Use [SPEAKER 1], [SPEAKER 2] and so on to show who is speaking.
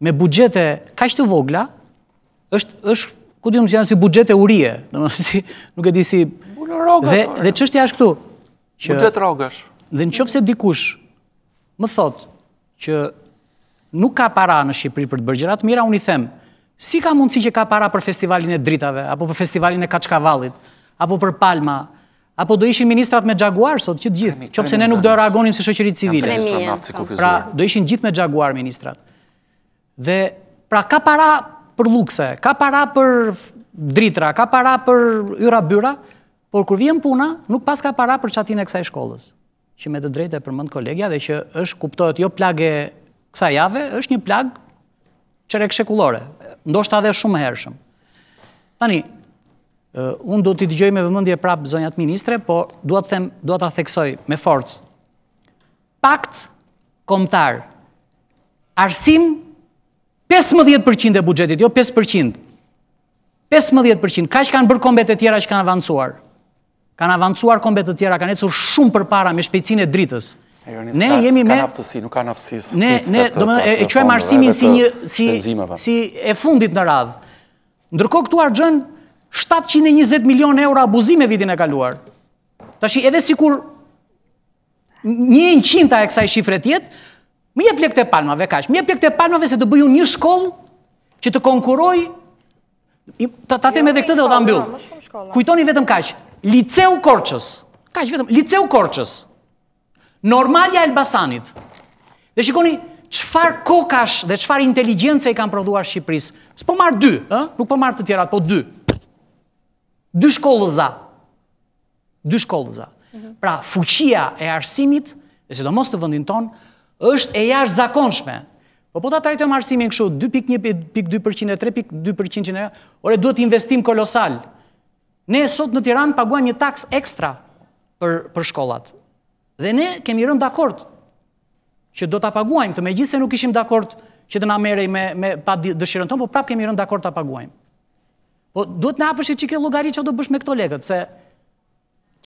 [SPEAKER 1] me bugjete kaq të vogla, është është ku diun të janë si bugjete urie, domethënë nuk e di si Bulo Dhe po. dhe çështja është këtu. Që buxhet rrogash. Dhe nëse dikush më thot që nuk ka para në Shqipëri për të bërë gjëra të mira, unë i them, si ka mundësi që ka para për festivalin e dritave apo për festivalin e kaçkavallit apo për palma? Apo do ishin ministrat me Jaguar sot që të gjithë, qofse ne nuk do ragonim së shëqërit civile. Pra, do ishin gjithë me Jaguar ministrat. Dhe pra ka para për lukse, ka para për dritra, ka para për yra byra, por kër vijem puna, nuk pas ka para për qatin e kësaj shkollës. Që me të drejt e përmënd kolegja dhe që është kuptohet jo plage kësa jave, është një plagë që re ndoshta ndo shtë adhe shumë hershëm. Tani, unë do t'i të me vëmëndje prapë zonjat ministre, po duat them, duat të theksoj me forcë. Pakt, komtar, arsim, arsim, 15% e bugjetit, jo 5%. 15%, ka që kanë bërë kombet e tjera që kanë avancuar? Kanë avancuar kombet e tjera, kanë ecur shumë për para me shpejtësinë e dritës. Ne jemi me aftësi, nuk kanë aftësi. Ne ne, domethënë e, e quajmë arsimin si një si po. si e fundit në radhë. Ndërkohë këtu arëgjën 720 milion euro abuzime vitin e kaluar. Tashi edhe sikur 1/100 e kësaj shifre tjetë, jetë, Më jep lek e palmave, kash. Më jep lek e palmave se të bëju një shkollë që të konkuroj ta ta jo, them edhe këtë do ta mbyll. Jo, Kujtoni vetëm kaq. Liceu Korçës. Kaq vetëm Liceu Korçës. Normalja Elbasanit. Dhe shikoni çfarë kokash dhe çfarë inteligjence i kanë prodhuar Shqipërisë. S'po marr dy, ë? Nuk po marr të tjerat, po dy. Dy shkollëza. Dy shkollëza. Mhm. Pra fuqia e arsimit, e sidomos të vendin tonë, është e jashtë zakonshme. Po po ta trajtojmë arsimin kështu 2.1.2% e 3.2% e ore duhet investim kolosal. Ne sot në Tiranë paguajmë një taks ekstra për për shkollat. Dhe ne kemi rënë dakord që do ta paguajmë, të megjithëse nuk ishim dakord që të na merrej me me pa dëshirën tonë, po prap kemi rënë dakord ta paguajmë. Po duhet na hapësh ke logari që do bësh me këto legët, se